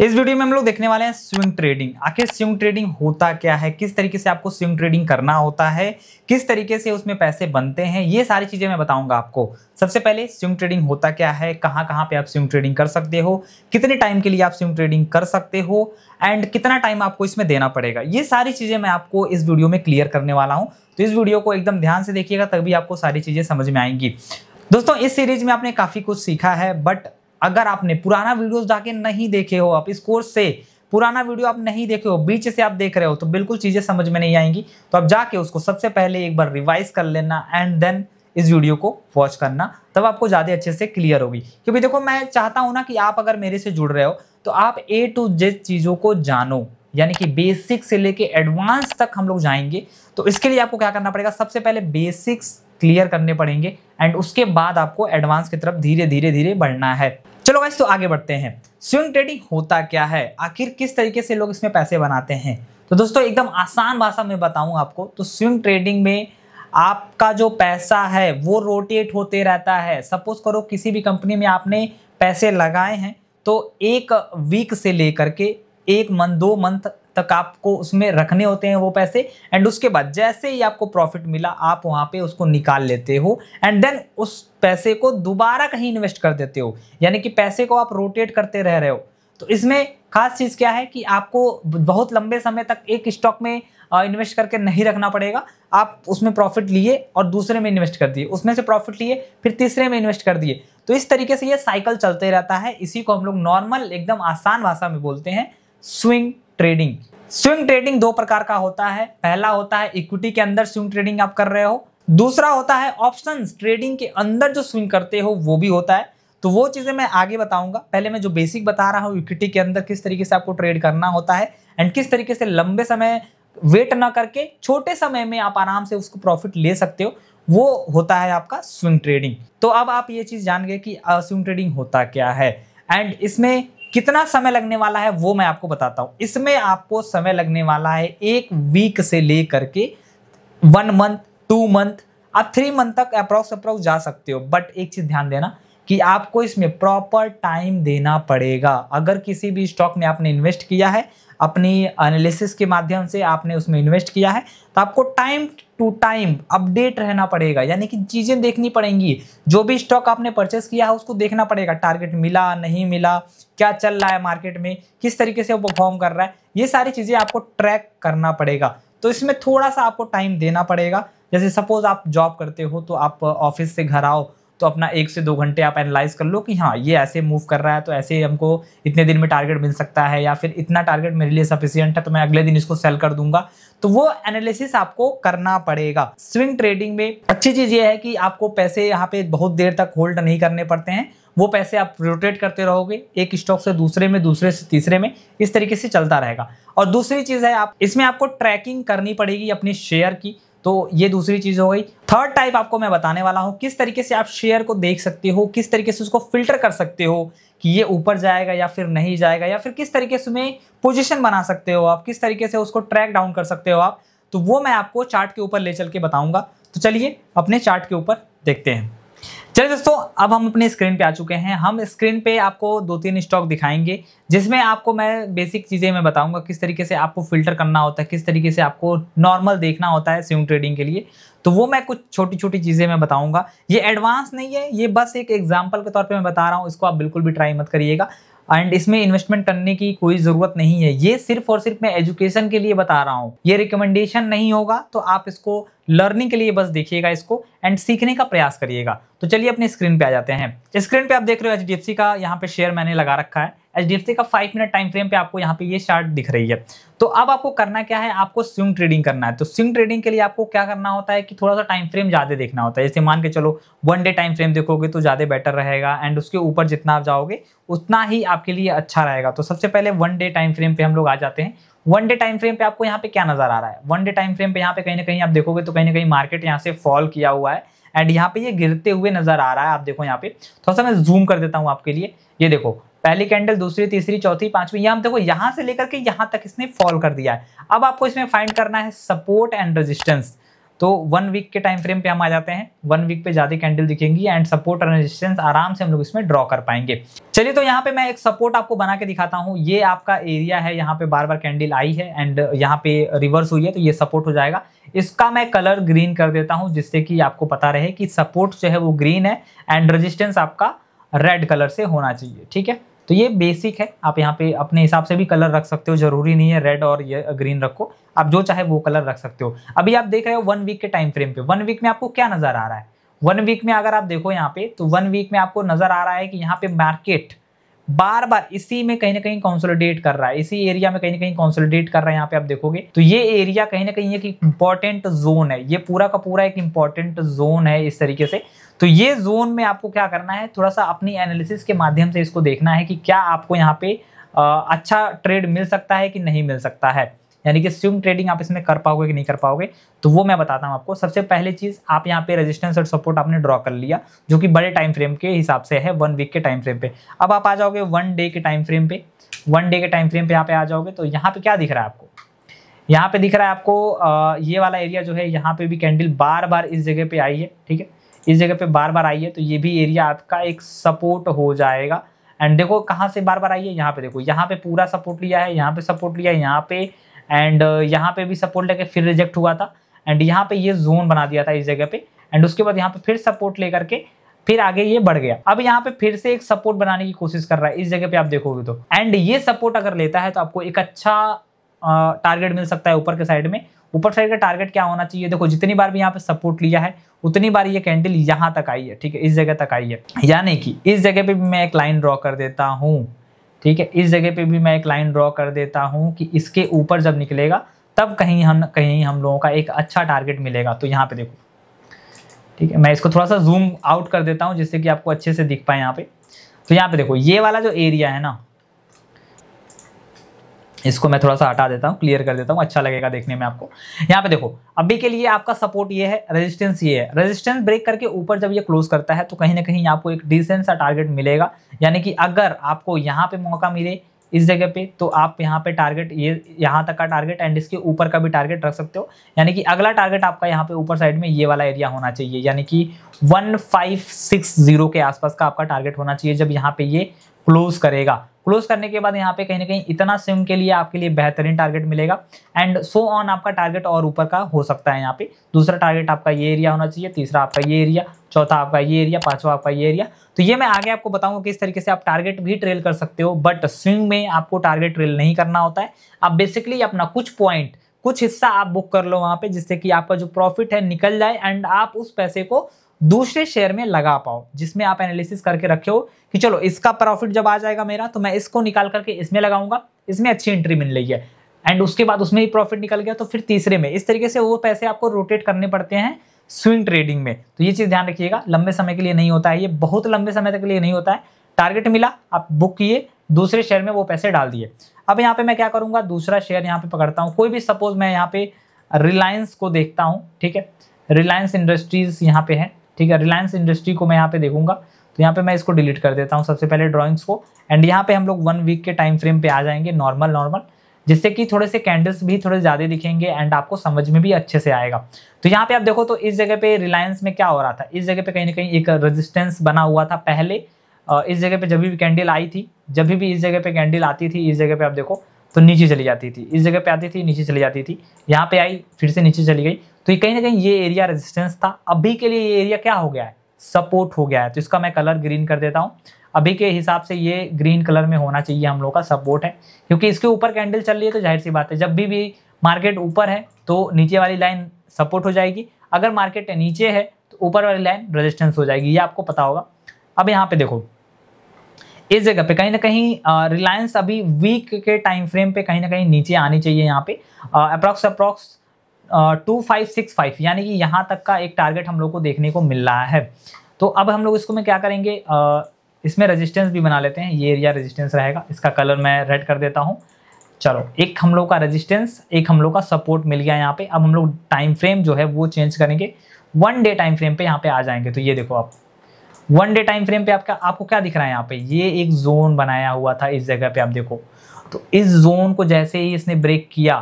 इस वीडियो में हम लोग देखने वाले हैं स्विंग ट्रेडिंग आखिर स्विंग ट्रेडिंग होता क्या है किस तरीके से आपको स्विंग ट्रेडिंग करना होता है किस तरीके से उसमें पैसे बनते हैं ये सारी चीज़ें मैं बताऊंगा आपको सबसे पहले स्विंग ट्रेडिंग होता क्या है कहाँ कहाँ पे आप स्विंग ट्रेडिंग कर सकते हो कितने टाइम के लिए आप स्विंग ट्रेडिंग कर सकते हो एंड कितना टाइम आपको इसमें देना पड़ेगा ये सारी चीज़ें मैं आपको इस वीडियो में क्लियर करने वाला हूँ तो इस वीडियो को एकदम ध्यान से देखिएगा तभी आपको सारी चीज़ें समझ में आएंगी दोस्तों इस सीरीज में आपने काफ़ी कुछ सीखा है बट अगर आपने पुराना वीडियो जाके नहीं देखे हो आप इस कोर्स से पुराना वीडियो आप नहीं देखे हो बीच से आप देख रहे हो तो बिल्कुल चीज़ें समझ में नहीं आएंगी तो आप जाके उसको सबसे पहले एक बार रिवाइज कर लेना एंड देन इस वीडियो को वॉच करना तब आपको ज़्यादा अच्छे से क्लियर होगी क्योंकि देखो मैं चाहता हूं ना कि आप अगर मेरे से जुड़ रहे हो तो आप ए टू जेड चीज़ों को जानो यानी कि बेसिक से लेके एडवांस तक हम लोग जाएंगे तो इसके लिए आपको क्या करना पड़ेगा सबसे पहले बेसिक्स क्लियर करने पड़ेंगे एंड उसके बाद आपको एडवांस की तरफ धीरे धीरे धीरे बढ़ना है चलो गाइस तो आगे बढ़ते हैं स्विंग ट्रेडिंग होता क्या है आखिर किस तरीके से लोग इसमें पैसे बनाते हैं तो दोस्तों एकदम आसान भाषा में बताऊं आपको तो स्विंग ट्रेडिंग में आपका जो पैसा है वो रोटेट होते रहता है सपोज करो किसी भी कंपनी में आपने पैसे लगाए हैं तो एक वीक से लेकर के एक मंथ दो मंथ तक आपको उसमें रखने होते हैं वो पैसे एंड उसके बाद जैसे ही आपको प्रॉफिट मिला आप वहाँ पे उसको निकाल लेते हो एंड देन उस पैसे को दोबारा कहीं इन्वेस्ट कर देते हो यानी कि पैसे को आप रोटेट करते रह रहे हो तो इसमें खास चीज़ क्या है कि आपको बहुत लंबे समय तक एक स्टॉक में इन्वेस्ट करके नहीं रखना पड़ेगा आप उसमें प्रॉफिट लिए और दूसरे में इन्वेस्ट कर दिए उसमें से प्रॉफिट लिए फिर तीसरे में इन्वेस्ट कर दिए तो इस तरीके से ये साइकिल चलते रहता है इसी को हम लोग नॉर्मल एकदम आसान भाषा में बोलते हैं स्विंग ट्रेडिंग स्विंग ट्रेडिंग दो प्रकार का होता है पहला होता है इक्विटी के अंदर स्विंग ट्रेडिंग आप कर रहे हो दूसरा होता है ऑप्शन ट्रेडिंग के अंदर जो स्विंग करते हो वो भी होता है तो वो चीज़ें मैं आगे बताऊंगा पहले मैं जो बेसिक बता रहा हूँ इक्विटी के अंदर किस तरीके से आपको ट्रेड करना होता है एंड किस तरीके से लंबे समय वेट ना करके छोटे समय में आप आराम से उसको प्रॉफिट ले सकते हो वो होता है आपका स्विंग ट्रेडिंग तो अब आप ये चीज़ जान गए कि स्विंग ट्रेडिंग होता क्या है एंड इसमें कितना समय लगने वाला है वो मैं आपको बताता हूँ इसमें आपको समय लगने वाला है एक वीक से लेकर के वन मंथ टू मंथ आप थ्री मंथ तक अप्रोक्स अप्रोक्स जा सकते हो बट एक चीज़ ध्यान देना कि आपको इसमें प्रॉपर टाइम देना पड़ेगा अगर किसी भी स्टॉक में आपने इन्वेस्ट किया है अपनी एनालिसिस के माध्यम से आपने उसमें इन्वेस्ट किया है तो आपको टाइम टू टाइम अपडेट रहना पड़ेगा यानी कि चीज़ें देखनी पड़ेंगी जो भी स्टॉक आपने परचेस किया है उसको देखना पड़ेगा टारगेट मिला नहीं मिला क्या चल रहा है मार्केट में किस तरीके से वो परफॉर्म कर रहा है ये सारी चीज़ें आपको ट्रैक करना पड़ेगा तो इसमें थोड़ा सा आपको टाइम देना पड़ेगा जैसे सपोज आप जॉब करते हो तो आप ऑफिस से घर आओ तो अपना एक से दो घंटे आप एनालाइज कर लो कि हाँ ये ऐसे मूव कर रहा है तो ऐसे हमको इतने दिन में टारगेट मिल सकता है या फिर इतना टारगेट मेरे लिए सफिशियंट है तो मैं अगले दिन इसको सेल कर दूंगा तो वो एनालिसिस आपको करना पड़ेगा स्विंग ट्रेडिंग में अच्छी चीज़ ये है कि आपको पैसे यहाँ पे बहुत देर तक होल्ड नहीं करने पड़ते हैं वो पैसे आप रोटेट करते रहोगे एक स्टॉक से दूसरे में दूसरे से तीसरे में इस तरीके से चलता रहेगा और दूसरी चीज़ है आप इसमें आपको ट्रैकिंग करनी पड़ेगी अपने शेयर की तो ये दूसरी चीज़ हो गई थर्ड टाइप आपको मैं बताने वाला हूँ किस तरीके से आप शेयर को देख सकते हो किस तरीके से उसको फिल्टर कर सकते हो कि ये ऊपर जाएगा या फिर नहीं जाएगा या फिर किस तरीके से उसमें पोजिशन बना सकते हो आप किस तरीके से उसको ट्रैक डाउन कर सकते हो आप तो वो मैं आपको चार्ट के ऊपर ले चल के बताऊँगा तो चलिए अपने चार्ट के ऊपर देखते हैं चलिए दोस्तों अब हम अपने स्क्रीन पे आ चुके हैं हम स्क्रीन पे आपको दो तीन स्टॉक दिखाएंगे जिसमें आपको मैं बेसिक चीज़ें मैं बताऊंगा किस तरीके से आपको फिल्टर करना होता है किस तरीके से आपको नॉर्मल देखना होता है स्विंग ट्रेडिंग के लिए तो वो मैं कुछ छोटी छोटी चीज़ें मैं बताऊंगा ये एडवांस नहीं है ये बस एक एग्जाम्पल के तौर पर मैं बता रहा हूँ इसको आप बिल्कुल भी ट्राई मत करिएगा एंड इसमें इन्वेस्टमेंट करने की कोई ज़रूरत नहीं है ये सिर्फ और सिर्फ मैं एजुकेशन के लिए बता रहा हूँ ये रिकमेंडेशन नहीं होगा तो आप इसको लर्निंग के लिए बस देखिएगा इसको एंड सीखने का प्रयास करिएगा तो चलिए अपने स्क्रीन पे आ जाते हैं स्क्रीन पे आप देख रहे हो एच का यहाँ पे शेयर मैंने लगा रखा है एच का फाइव मिनट टाइम फ्रेम पे आपको यहाँ पे ये चार्ट दिख रही है तो अब आपको करना क्या है आपको स्विंग ट्रेडिंग करना है तो स्विंग ट्रेडिंग के लिए आपको क्या करना होता है कि थोड़ा सा टाइम फ्रेम ज़्यादा देखना होता है जैसे मान के चलो वन डे टाइम फ्रेम देखोगे तो ज़्यादा बेटर रहेगा एंड उसके ऊपर जितना आप जाओगे उतना ही आपके लिए अच्छा रहेगा तो सबसे पहले वन डे टाइम फ्रेम पे हम लोग आ जाते हैं वन डे टाइम फ्रेम पे आपको यहाँ पे क्या नजर आ रहा है वन डे टाइम फ्रेम पे यहाँ पे कहीं ना कहीं आप देखोगे तो कहीं ना कहीं मार्केट यहाँ से फॉल किया हुआ है एंड यहाँ पे ये गिरते हुए नजर आ रहा है आप देखो यहाँ पे थोड़ा सा मैं जूम कर देता हूँ आपके लिए ये देखो पहली कैंडल दूसरी तीसरी चौथी पांचवी यहां देखो यहां से लेकर के यहां तक इसने फॉल कर दिया है अब आपको इसमें फाइंड करना है सपोर्ट एंड रेजिस्टेंस तो वन वीक के टाइम फ्रेम पे हम आ जाते हैं वन वीक पे ज़्यादा कैंडल दिखेंगी एंड सपोर्ट और रेजिस्टेंस आराम से हम लोग इसमें ड्रॉ कर पाएंगे चलिए तो यहाँ पे मैं एक सपोर्ट आपको बना के दिखाता हूँ ये आपका एरिया है यहाँ पे बार बार कैंडल आई है एंड यहाँ पे रिवर्स हुई है तो ये सपोर्ट हो जाएगा इसका मैं कलर ग्रीन कर देता हूँ जिससे कि आपको पता रहे कि सपोर्ट जो है वो ग्रीन है एंड रजिस्टेंस आपका रेड कलर से होना चाहिए ठीक है तो ये बेसिक है आप यहाँ पे अपने हिसाब से भी कलर रख सकते हो जरूरी नहीं है रेड और ये ग्रीन रखो आप जो चाहे वो कलर रख सकते हो अभी आप देख रहे हो वन वीक के टाइम फ्रेम पे वन वीक में आपको क्या नजर आ रहा है वन वीक में अगर आप देखो यहाँ पे तो वन वीक में आपको नजर आ रहा है कि यहाँ पे मार्केट बार बार इसी में कहीं ना कहीं कॉन्सोलिडेट कर रहा है इसी एरिया में कहीं ना कहीं कॉन्सोलिडेट कर रहा है यहाँ पे आप देखोगे तो ये एरिया कहीं ना कहीं एक इंपॉर्टेंट जोन है ये पूरा का पूरा एक इंपॉर्टेंट जोन है इस तरीके से तो ये जोन में आपको क्या करना है थोड़ा सा अपनी एनालिसिस के माध्यम से इसको देखना है कि क्या आपको यहाँ पे अच्छा ट्रेड मिल सकता है कि नहीं मिल सकता है यानी कि स्विंग ट्रेडिंग आप इसमें कर पाओगे कि नहीं कर पाओगे तो वो मैं बताता हूँ आपको सबसे पहली चीज़ आप यहाँ पे रेजिस्टेंस और सपोर्ट आपने ड्रॉ कर लिया जो कि बड़े टाइम फ्रेम के हिसाब से है वन वीक के टाइम फ्रेम पे अब आप आ जाओगे वन डे के टाइम फ्रेम पे वन डे के टाइम फ्रेम पे यहाँ पे आ जाओगे तो यहाँ पे क्या दिख रहा है आपको यहाँ पे दिख रहा है आपको ये वाला एरिया जो है यहाँ पे भी कैंडल बार बार इस जगह पे आई है ठीक है इस जगह पे बार बार आई है तो ये भी एरिया आपका एक सपोर्ट हो जाएगा एंड देखो कहाँ से बार बार आई है यहाँ पे देखो यहाँ पे पूरा सपोर्ट लिया है यहाँ पे सपोर्ट लिया है यहाँ पे एंड uh, यहाँ पे भी सपोर्ट लेके फिर रिजेक्ट हुआ था एंड यहाँ पे ये जोन बना दिया था इस जगह पे एंड उसके बाद यहाँ पे फिर सपोर्ट लेकर के फिर आगे ये बढ़ गया अब यहाँ पे फिर से एक सपोर्ट बनाने की कोशिश कर रहा है इस जगह पे आप देखोगे तो एंड ये सपोर्ट अगर लेता है तो आपको एक अच्छा टारगेट मिल सकता है ऊपर के साइड में ऊपर साइड का टारगेट क्या होना चाहिए देखो जितनी बार भी यहाँ पे सपोर्ट लिया है उतनी बार ये कैंडल यहाँ तक आई है ठीक है इस जगह तक आई है यानी कि इस जगह पे मैं एक लाइन ड्रॉ कर देता हूँ ठीक है इस जगह पे भी मैं एक लाइन ड्रॉ कर देता हूँ कि इसके ऊपर जब निकलेगा तब कहीं हम कहीं हम लोगों का एक अच्छा टारगेट मिलेगा तो यहाँ पे देखो ठीक है मैं इसको थोड़ा सा जूम आउट कर देता हूँ जिससे कि आपको अच्छे से दिख पाए यहाँ पे तो यहाँ पे देखो ये वाला जो एरिया है ना इसको मैं थोड़ा सा हटा देता हूँ क्लियर कर देता हूँ अच्छा लगेगा देखने में आपको यहाँ पे देखो अभी के लिए आपका सपोर्ट ये है रेजिस्टेंस ये है रेजिस्टेंस ब्रेक करके ऊपर जब ये क्लोज करता है तो कहीं ना कहीं आपको एक डिसेंट सा टारगेट मिलेगा यानी कि अगर आपको यहाँ पे मौका मिले इस जगह पे तो आप यहाँ पे टारगेट ये यहाँ तक का टारगेट एंड इसके ऊपर का भी टारगेट रख सकते हो यानी कि अगला टारगेट आपका यहाँ पे ऊपर साइड में ये वाला एरिया होना चाहिए यानी कि 1560 के आसपास का आपका टारगेट होना चाहिए जब यहाँ पे ये क्लोज करेगा क्लोज करने के बाद यहाँ पे कहीं ना कहीं इतना सिम के लिए आपके लिए बेहतरीन टारगेट मिलेगा एंड सो ऑन आपका टारगेट और ऊपर का हो सकता है यहाँ पे दूसरा टारगेट आपका ये एरिया होना चाहिए तीसरा आपका ये एरिया चौथा आपका ये एरिया पांचवा आपका ये एरिया तो ये मैं आगे आपको बताऊंगा किस तरीके से आप टारगेट भी ट्रेल कर सकते हो बट स्विंग में आपको टारगेट ट्रेल नहीं करना होता है आप बेसिकली अपना कुछ पॉइंट कुछ हिस्सा आप बुक कर लो वहाँ पे जिससे कि आपका जो प्रॉफिट है निकल जाए एंड आप उस पैसे को दूसरे शेयर में लगा पाओ जिसमें आप एनालिसिस करके रखे हो कि चलो इसका प्रॉफिट जब आ जाएगा मेरा तो मैं इसको निकाल करके इसमें लगाऊंगा इसमें अच्छी एंट्री मिल रही है एंड उसके बाद उसमें भी प्रॉफिट निकल गया तो फिर तीसरे में इस तरीके से वो पैसे आपको रोटेट करने पड़ते हैं स्विंग ट्रेडिंग में तो ये चीज़ ध्यान रखिएगा लंबे समय के लिए नहीं होता है ये बहुत लंबे समय तक के लिए नहीं होता है टारगेट मिला आप बुक किए दूसरे शेयर में वो पैसे डाल दिए अब यहाँ पे मैं क्या करूँगा दूसरा शेयर यहाँ पे पकड़ता हूँ कोई भी सपोज मैं यहाँ पे रिलायंस को देखता हूँ ठीक है रिलायंस इंडस्ट्रीज यहाँ पे है ठीक है रिलायंस इंडस्ट्री को मैं यहाँ पे देखूंगा तो यहाँ पे मैं इसको डिलीट कर देता हूँ सबसे पहले ड्रॉइंग्स को एंड यहाँ पे हम लोग वन वीक के टाइम फ्रेम पे आ जाएंगे नॉर्मल नॉर्मल जिससे कि थोड़े से कैंडल्स भी थोड़े ज़्यादा दिखेंगे एंड आपको समझ में भी अच्छे से आएगा तो यहाँ पे आप देखो तो इस जगह पे रिलायंस में क्या हो रहा था इस जगह पे कहीं ना कहीं एक रेजिस्टेंस बना हुआ था पहले इस जगह पे जब भी कैंडल आई थी जब भी इस जगह पे कैंडल आती थी इस जगह पे आप देखो तो नीचे चली जाती थी इस जगह पे आती थी नीचे चली जाती थी यहाँ पे आई फिर से नीचे चली गई तो ये कहीं ना कहीं ये एरिया रेजिस्टेंस था अभी के लिए ये एरिया क्या हो गया है सपोर्ट हो गया है तो इसका मैं कलर ग्रीन कर देता हूँ अभी के हिसाब से ये ग्रीन कलर में होना चाहिए हम लोग का सपोर्ट है क्योंकि इसके ऊपर कैंडल चल रही है तो जाहिर सी बात है जब भी भी मार्केट ऊपर है तो नीचे वाली लाइन सपोर्ट हो जाएगी अगर मार्केट नीचे है तो ऊपर वाली लाइन रेजिस्टेंस हो जाएगी ये आपको पता होगा अब यहाँ पे देखो इस जगह पे कहीं ना कहीं रिलायंस अभी वीक के टाइम फ्रेम पे कहीं ना कहीं नीचे आनी चाहिए यहाँ पे approx approx two five six five यानी कि यहाँ तक का एक टारगेट हम लोग को देखने को मिल रहा है तो अब हम लोग इसको में क्या करेंगे uh, इसमें रेजिस्टेंस भी बना लेते हैं ये एरिया रेजिस्टेंस रहेगा इसका कलर मैं रेड कर देता हूँ चलो एक हम लोग का रेजिस्टेंस एक हम लोग का सपोर्ट मिल गया यहाँ पे अब हम लोग टाइम फ्रेम जो है वो चेंज करेंगे वन डे टाइम फ्रेम पे यहाँ पे आ जाएंगे तो ये देखो आप वन डे टाइम फ्रेम पे आपका आपको क्या दिख रहा है यहाँ पे ये एक जोन बनाया हुआ था इस जगह पे आप देखो तो इस जोन को जैसे ही इसने ब्रेक किया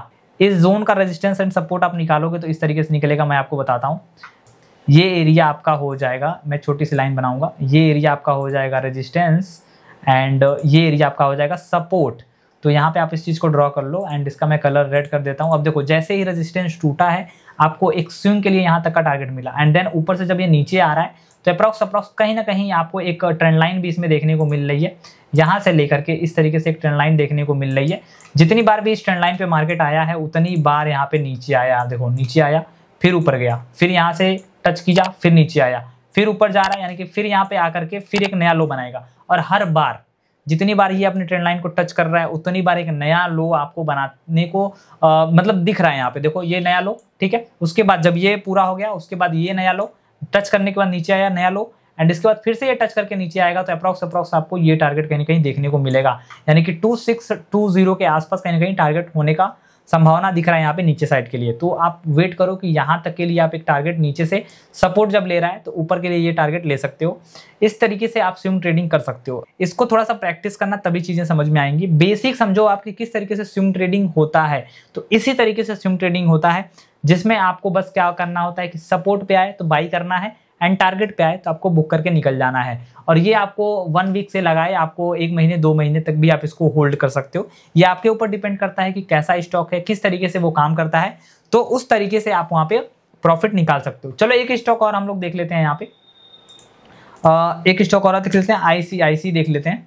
इस जोन का रेजिस्टेंस एंड सपोर्ट आप निकालोगे तो इस तरीके से निकलेगा मैं आपको बताता हूँ ये एरिया आपका हो जाएगा मैं छोटी सी लाइन बनाऊंगा ये एरिया आपका हो जाएगा रेजिस्टेंस एंड ये एरिया आपका हो जाएगा सपोर्ट तो यहाँ पे आप इस चीज़ को ड्रॉ कर लो एंड इसका मैं कलर रेड कर देता हूँ अब देखो जैसे ही रेजिस्टेंस टूटा है आपको एक स्विंग के लिए यहाँ तक का टारगेट मिला एंड देन ऊपर से जब ये नीचे आ रहा है तो अप्रॉक्स अप्रॉक्स कहीं ना कहीं आपको एक ट्रेंड लाइन भी इसमें देखने को मिल रही है यहाँ से लेकर के इस तरीके से एक ट्रेंड लाइन देखने को मिल रही है जितनी बार भी इस ट्रेंड लाइन पे मार्केट आया है उतनी बार यहाँ पे नीचे आया देखो नीचे आया फिर ऊपर गया फिर यहाँ से टच किया फिर नीचे आया फिर ऊपर जा रहा है यानी कि फिर यहाँ पे आकर के फिर एक नया लो बनाएगा और हर बार जितनी बार ये अपने ट्रेंड लाइन को टच कर रहा है उतनी बार एक नया लो आपको बनाने को आ, मतलब दिख रहा है यहाँ पे देखो ये नया लो ठीक है उसके बाद जब ये पूरा हो गया उसके बाद ये नया लो टच करने के बाद नीचे आया नया लो एंड इसके बाद फिर से ये टच करके नीचे आएगा तो अप्रॉक्स अप्रॉक्स आपको ये टारगेट कहीं कहीं देखने को मिलेगा यानी कि टू सिक्स टू जीरो के आसपास कहीं कहीं टारगेट होने का संभावना दिख रहा है यहाँ पे नीचे साइड के लिए तो आप वेट करो कि यहाँ तक के लिए आप एक टारगेट नीचे से सपोर्ट जब ले रहा है तो ऊपर के लिए ये टारगेट ले सकते हो इस तरीके से आप स्विम ट्रेडिंग कर सकते हो इसको थोड़ा सा प्रैक्टिस करना तभी चीज़ें समझ में आएंगी बेसिक समझो आपकी किस तरीके से स्विम ट्रेडिंग होता है तो इसी तरीके से स्विम ट्रेडिंग होता है जिसमें आपको बस क्या करना होता है कि सपोर्ट पे आए तो बाई करना है एंड टारगेट पे आए तो आपको बुक करके निकल जाना है और ये आपको वन वीक से लगाए आपको एक महीने दो महीने तक भी आप इसको होल्ड कर सकते हो ये आपके ऊपर डिपेंड करता है कि कैसा स्टॉक है किस तरीके से वो काम करता है तो उस तरीके से आप वहाँ पे प्रॉफिट निकाल सकते हो चलो एक स्टॉक और हम लोग देख लेते हैं यहाँ पे एक स्टॉक और देख लेते हैं आईसीआईसी देख लेते हैं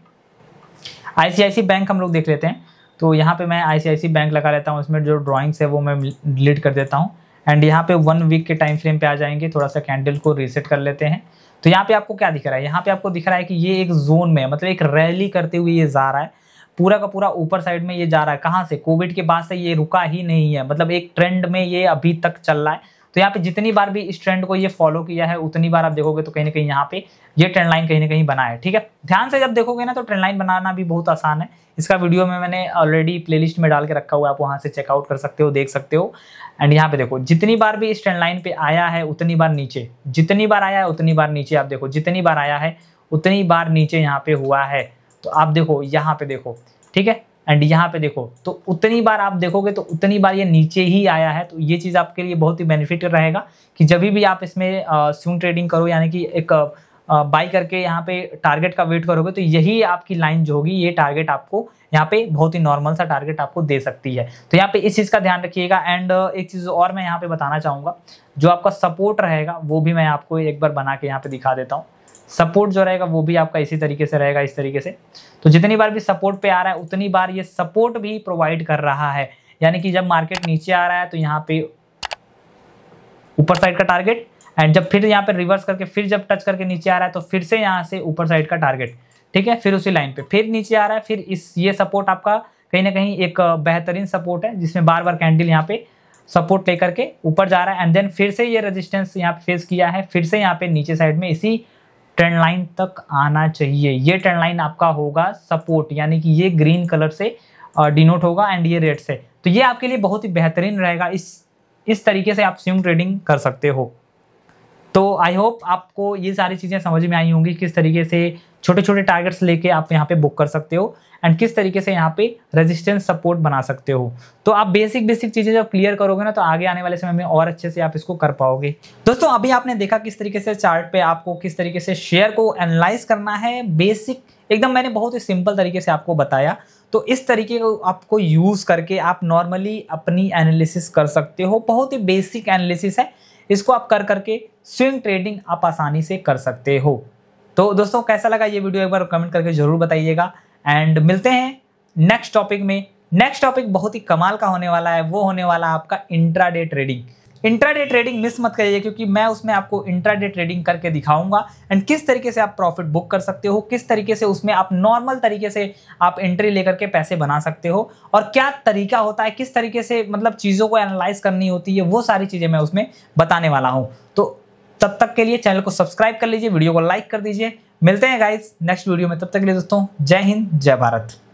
आईसीआईसी बैंक हम लोग देख लेते हैं तो यहाँ पे मैं आई बैंक लगा लेता हूँ इसमें जो ड्राइंग्स है वो मैं डिलीट कर देता हूँ एंड यहाँ पे वन वीक के टाइम फ्रेम पे आ जाएंगे थोड़ा सा कैंडल को रीसेट कर लेते हैं तो यहाँ पे आपको क्या दिख रहा है यहाँ पे आपको दिख रहा है कि ये एक जोन में मतलब एक रैली करते हुए ये जा रहा है पूरा का पूरा ऊपर साइड में ये जा रहा है कहाँ से कोविड के बाद से ये रुका ही नहीं है मतलब एक ट्रेंड में ये अभी तक चल रहा है तो यहाँ पे जितनी बार भी इस ट्रेंड को ये फॉलो किया है उतनी बार आप देखोगे तो कहीं ना कहीं यहाँ पे ये ट्रेंड लाइन कहीं ना कहीं बना है ठीक है ध्यान से जब देखोगे ना तो ट्रेंड लाइन बनाना भी बहुत आसान है इसका वीडियो में मैंने ऑलरेडी प्ले में डाल के रखा हुआ है आप वहाँ से चेकआउट कर सकते हो देख सकते हो एंड यहाँ पे देखो जितनी बार भी इस ट्रेंड लाइन पे आया है उतनी बार नीचे जितनी बार आया है उतनी बार नीचे आप देखो जितनी बार आया है उतनी बार नीचे यहाँ पे हुआ है तो आप देखो यहाँ पे देखो ठीक है एंड यहाँ पे देखो तो उतनी बार आप देखोगे तो उतनी बार ये नीचे ही आया है तो ये चीज़ आपके लिए बहुत ही बेनिफिट रहेगा कि जब भी आप इसमें स्विंग ट्रेडिंग करो यानी कि एक बाई करके यहाँ पे टारगेट का वेट करोगे तो यही आपकी लाइन जो होगी ये टारगेट आपको यहाँ पे बहुत ही नॉर्मल सा टारगेट आपको दे सकती है तो यहाँ पे इस चीज़ का ध्यान रखिएगा एंड एक चीज़ और मैं यहाँ पे बताना चाहूँगा जो आपका सपोर्ट रहेगा वो भी मैं आपको एक बार बना के यहाँ पे दिखा देता हूँ सपोर्ट जो रहेगा वो भी आपका इसी तरीके से रहेगा इस तरीके से तो जितनी बार भी सपोर्ट पे आ रहा है उतनी बार ये सपोर्ट भी प्रोवाइड कर रहा है यानी कि जब मार्केट नीचे आ रहा है तो यहाँ पे ऊपर साइड का टारगेट एंड जब फिर यहाँ पे रिवर्स करके फिर जब टच करके नीचे आ रहा है तो फिर से यहाँ से ऊपर साइड का टारगेट ठीक है फिर उसी लाइन पे फिर नीचे आ रहा है फिर इस ये सपोर्ट आपका कहीं ना कहीं एक बेहतरीन सपोर्ट है जिसमें बार बार कैंडल यहाँ पे सपोर्ट लेकर के ऊपर जा रहा है एंड देन फिर से ये रेजिस्टेंस यहाँ पे फेस किया है फिर से यहाँ पे नीचे साइड में इसी ट्रेंड लाइन तक आना चाहिए ये ट्रेंड लाइन आपका होगा सपोर्ट यानी कि ये ग्रीन कलर से डिनोट होगा एंड ये रेड से तो ये आपके लिए बहुत ही बेहतरीन रहेगा इस इस तरीके से आप स्विम ट्रेडिंग कर सकते हो तो आई होप आपको ये सारी चीज़ें समझ में आई होंगी किस तरीके से छोटे छोटे टारगेट्स लेके आप यहाँ पे बुक कर सकते हो एंड किस तरीके से यहाँ पे रेजिस्टेंस सपोर्ट बना सकते हो तो आप बेसिक बेसिक चीज़ें जब क्लियर करोगे ना तो आगे आने वाले समय में और अच्छे से आप इसको कर पाओगे दोस्तों अभी आपने देखा किस तरीके से चार्ट पे आपको किस तरीके से शेयर को एनालाइज करना है बेसिक एकदम मैंने बहुत ही सिंपल तरीके से आपको बताया तो इस तरीके को आपको यूज़ करके आप नॉर्मली अपनी एनालिसिस कर सकते हो बहुत ही बेसिक एनालिसिस है इसको आप कर करके स्विंग ट्रेडिंग आप आसानी से कर सकते हो तो दोस्तों कैसा लगा ये वीडियो एक बार कमेंट करके ज़रूर बताइएगा एंड मिलते हैं नेक्स्ट टॉपिक में नेक्स्ट टॉपिक बहुत ही कमाल का होने वाला है वो होने वाला आपका intraday trading intraday trading miss मत करिए क्योंकि मैं उसमें आपको इंट्राडे ट्रेडिंग करके दिखाऊंगा एंड किस तरीके से आप प्रॉफिट बुक कर सकते हो किस तरीके से उसमें आप नॉर्मल तरीके से आप एंट्री लेकर के पैसे बना सकते हो और क्या तरीका होता है किस तरीके से मतलब चीज़ों को एनालाइज करनी होती है वो सारी चीज़ें मैं उसमें बताने वाला हूँ तो तब तक के लिए चैनल को सब्सक्राइब कर लीजिए वीडियो को लाइक कर दीजिए मिलते हैं गाइज नेक्स्ट वीडियो में तब तक के लिए दोस्तों जय हिंद जय भारत